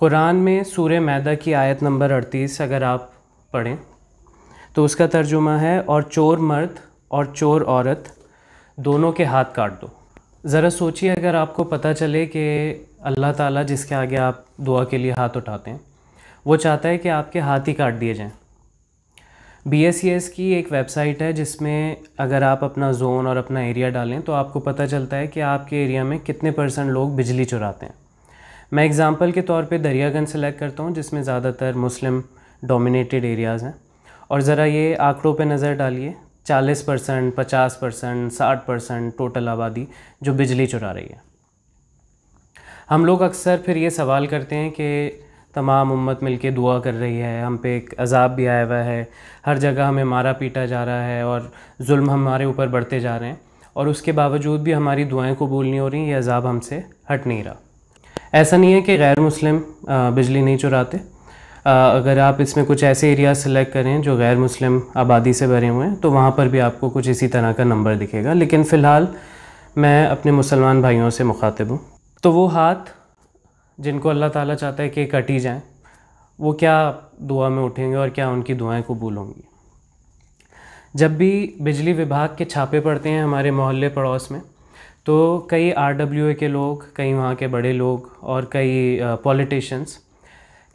कुरान में सूर मैदा की आयत नंबर अड़तीस अगर आप पढ़ें तो उसका तर्जुमा है और चोर मर्द और चोर औरत दोनों के हाथ काट दो ज़रा सोचिए अगर आपको पता चले कि अल्लाह ताला जिसके आगे आप दुआ के लिए हाथ उठाते हैं वो चाहता है कि आपके हाथ ही काट दिए जाएं बी e की एक वेबसाइट है जिसमें अगर आप अपना जोन और अपना एरिया डालें तो आपको पता चलता है कि आपके एरिया में कितने परसेंट लोग बिजली चुराते हैं मैं एग्ज़ाम्पल के तौर पे दरियागंज सेलेक्ट करता हूँ जिसमें ज़्यादातर मुस्लिम डोमिनेटेड एरियाज़ हैं और ज़रा ये आंकड़ों पे नज़र डालिए 40 परसेंट पचास परसेंट साठ परसेंट टोटल आबादी जो बिजली चुरा रही है हम लोग अक्सर फिर ये सवाल करते हैं कि तमाम उम्मत मिलके दुआ कर रही है हम पे एक अजाब भी आया हुआ है हर जगह हमें मारा पीटा जा रहा है और जुल्म हमारे ऊपर बढ़ते जा रहे हैं और उसके बावजूद भी हमारी दुआएं कबूल नहीं हो रही ये अजाब हमसे हट नहीं रहा ऐसा नहीं है कि गैर मुस्लिम बिजली नहीं चुराते अगर आप इसमें कुछ ऐसे एरिया सेलेक्ट करें जो गैर मुस्लिम आबादी से भरे हुए हैं तो वहाँ पर भी आपको कुछ इसी तरह का नंबर दिखेगा लेकिन फ़िलहाल मैं अपने मुसलमान भाइयों से मुखातिब हूँ तो वो हाथ जिनको अल्लाह ताला चाहता है कि कटी जाएँ वो क्या दुआ में उठेंगे और क्या उनकी दुआएं कबूल होंगी जब भी बिजली विभाग के छापे पड़ते हैं हमारे मोहल्ले पड़ोस में तो कई आर के लोग कई वहाँ के बड़े लोग और कई पॉलिटिशन्स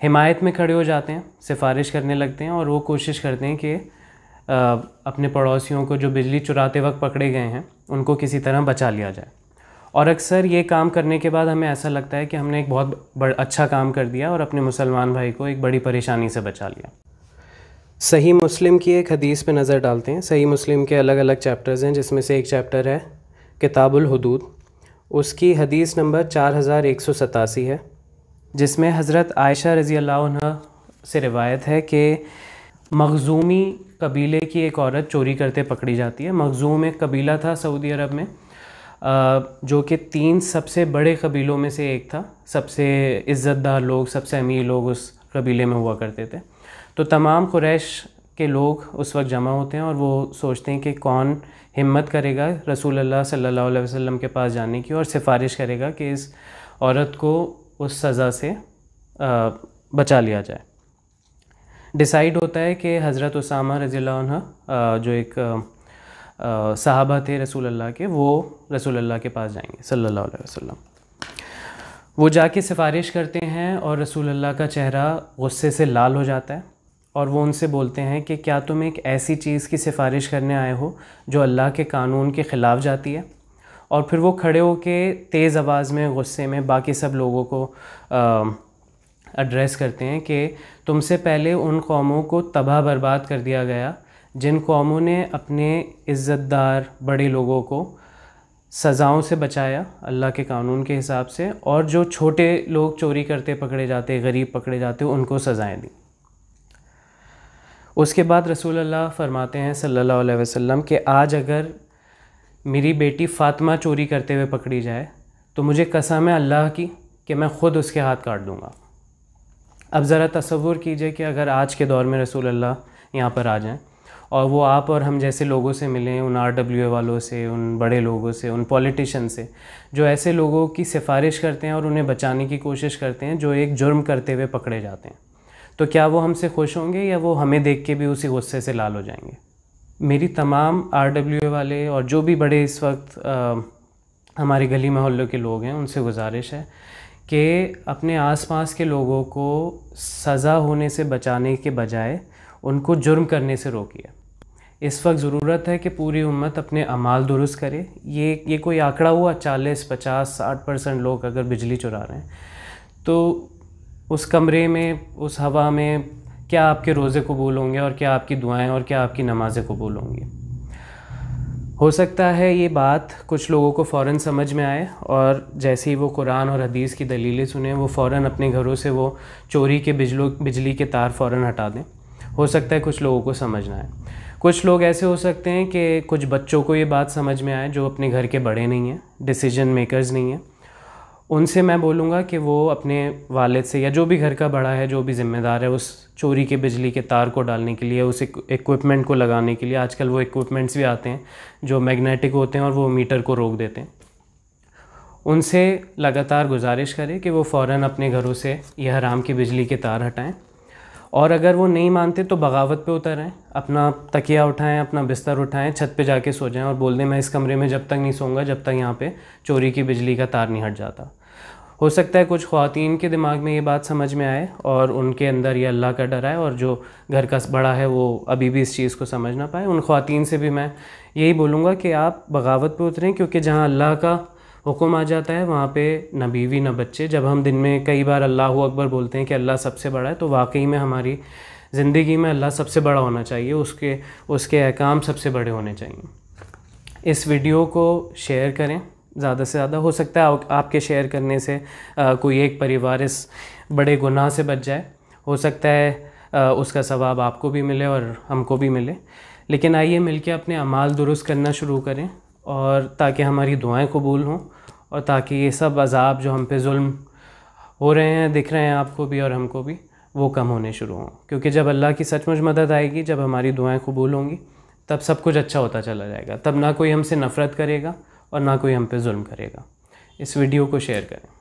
हिमायत में खड़े हो जाते हैं सिफारिश करने लगते हैं और वो कोशिश करते हैं कि अपने पड़ोसियों को जो बिजली चुराते वक्त पकड़े गए हैं उनको किसी तरह बचा लिया जाए और अक्सर ये काम करने के बाद हमें ऐसा लगता है कि हमने एक बहुत बड़ अच्छा काम कर दिया और अपने मुसलमान भाई को एक बड़ी परेशानी से बचा लिया सही मुस्लिम की एक हदीस पे नज़र डालते हैं सही मुस्लिम के अलग अलग चैप्टर्स हैं जिसमें से एक चैप्टर है किताबुल हदूद उसकी हदीस नंबर चार हज़ार एक सौ सतासी है जिसमें हज़रत आयशा रज़ी अल्लाह से रिवायत है कि मखजूमी कबीले की एक औरत चोरी करते पकड़ी जाती है मखजूम एक कबीला था सऊदी अरब में जो कि तीन सबसे बड़े कबीलों में से एक था सबसे इज़्ज़तदार लोग सबसे अमीर लोग उस कबीले में हुआ करते थे तो तमाम कुरैश के लोग उस वक्त जमा होते हैं और वो सोचते हैं कि कौन हिम्मत करेगा रसूल अल्लाह सल्लल्लाहु अलैहि वसल्लम के पास जाने की और सिफारिश करेगा कि इस औरत को उस सज़ा से बचा लिया जाए डिसाइड होता है कि हज़रत उसामा रजील्ला जो एक साहबा थे रसूल अल्लाह के वो रसूल अल्लाह के पास जाएंगे सल्लल्लाहु अलैहि वसल्लम वो जाके सिफारिश करते हैं और रसूल अल्लाह का चेहरा गुस्से से लाल हो जाता है और वो उनसे बोलते हैं कि क्या तुम एक ऐसी चीज़ की सिफारिश करने आए हो जो अल्लाह के कानून के ख़िलाफ़ जाती है और फिर वो खड़े हो के तेज़ आवाज़ में गुस्से में बाकी सब लोगों को एड्रेस करते हैं कि तुमसे पहले उन कौमों को तबाह बर्बाद कर दिया गया जिन कौमों ने अपने इज़्ज़तदार बड़े लोगों को सज़ाओं से बचाया अल्लाह के कानून के हिसाब से और जो छोटे लोग चोरी करते पकड़े जाते गरीब पकड़े जाते उनको सज़ाएं दी उसके बाद रसूल अल्लाह फरमाते हैं सल्लल्लाहु अलैहि वसल्लम कि आज अगर मेरी बेटी फ़ातिमा चोरी करते हुए पकड़ी जाए तो मुझे कसम है अल्लाह की कि मैं ख़ुद उसके हाथ काट दूँगा अब ज़रा तस्वुर कीजिए कि अगर आज के दौर में रसूल अल्लाह यहाँ पर आ जाएँ और वो आप और हम जैसे लोगों से मिलें उन आर डब्ल्यू ए वालों से उन बड़े लोगों से उन पॉलिटिशन से जो ऐसे लोगों की सिफारिश करते हैं और उन्हें बचाने की कोशिश करते हैं जो एक जुर्म करते हुए पकड़े जाते हैं तो क्या वो हमसे खुश होंगे या वो हमें देख के भी उसी गुस्से से लाल हो जाएंगे मेरी तमाम आर वाले और जो भी बड़े इस वक्त आ, हमारे गली मोहल्लों के लोग हैं उनसे गुजारिश है कि अपने आसपास के लोगों को सज़ा होने से बचाने के बजाय उनको जुर्म करने से रोकिए इस वक्त ज़रूरत है कि पूरी उम्मत अपने अमाल दुरुस्त करे ये ये कोई आंकड़ा हुआ चालीस पचास साठ परसेंट लोग अगर बिजली चुरा रहे हैं तो उस कमरे में उस हवा में क्या आपके रोज़े कबूल होंगे और क्या आपकी दुआएं और क्या आपकी नमाज़ें कबूल होंगी हो सकता है ये बात कुछ लोगों को फ़ौर समझ में आए और जैसे ही वो कुरान और हदीस की दलीलें सुने वो फ़ौर अपने घरों से वो चोरी के बिजलो बिजली के तार फ़ौर हटा दें हो सकता है कुछ लोगों को समझना है कुछ लोग ऐसे हो सकते हैं कि कुछ बच्चों को ये बात समझ में आए जो अपने घर के बड़े नहीं हैं डिसीजन मेकर्स नहीं हैं उनसे मैं बोलूँगा कि वो अपने वालिद से या जो भी घर का बड़ा है जो भी ज़िम्मेदार है उस चोरी के बिजली के तार को डालने के लिए उस इक्विपमेंट को लगाने के लिए आजकल वो इक्विपमेंट्स भी आते हैं जो मैग्नेटिक होते हैं और वो मीटर को रोक देते हैं उनसे लगातार गुजारिश करें कि वो फ़ौर अपने घरों से यह हराम की बिजली के तार हटाएँ और अगर वो नहीं मानते तो बगावत पे उतर आएँ अपना तकिया उठाएं अपना बिस्तर उठाएं छत पे जाके सो जाएं और बोल दें मैं इस कमरे में जब तक नहीं सोऊंगा जब तक यहाँ पे चोरी की बिजली का तार नहीं हट जाता हो सकता है कुछ ख़वान के दिमाग में ये बात समझ में आए और उनके अंदर ये अल्लाह का डर आए और जो घर का बड़ा है वो अभी भी इस चीज़ को समझ ना पाए उन खातन से भी मैं यही बोलूँगा कि आप बगावत पर उतरें क्योंकि जहाँ अल्लाह का हुक्म आ जाता है वहाँ पे न बीवी न बच्चे जब हम दिन में कई बार अल्लाह अकबर बोलते हैं कि अल्लाह सबसे बड़ा है तो वाकई में हमारी ज़िंदगी में अल्लाह सबसे बड़ा होना चाहिए उसके उसके अहकाम सबसे बड़े होने चाहिए इस वीडियो को शेयर करें ज़्यादा से ज़्यादा हो सकता है आपके शेयर करने से कोई एक परिवार इस बड़े गुनाह से बच जाए हो सकता है उसका सवाब आपको भी मिले और हमको भी मिले लेकिन आइए मिलके अपने अमाल दुरुस्त करना शुरू करें और ताकि हमारी दुआएं कबूल हों और ताकि ये सब अजाब जो हम पे जुल्म हो रहे हैं दिख रहे हैं आपको भी और हमको भी वो कम होने शुरू हों क्योंकि जब अल्लाह की सचमुच मदद आएगी जब हमारी दुआएं कबूल होंगी तब सब कुछ अच्छा होता चला जाएगा तब ना कोई हमसे नफ़रत करेगा और ना कोई हम पे जुल्म करेगा इस वीडियो को शेयर करें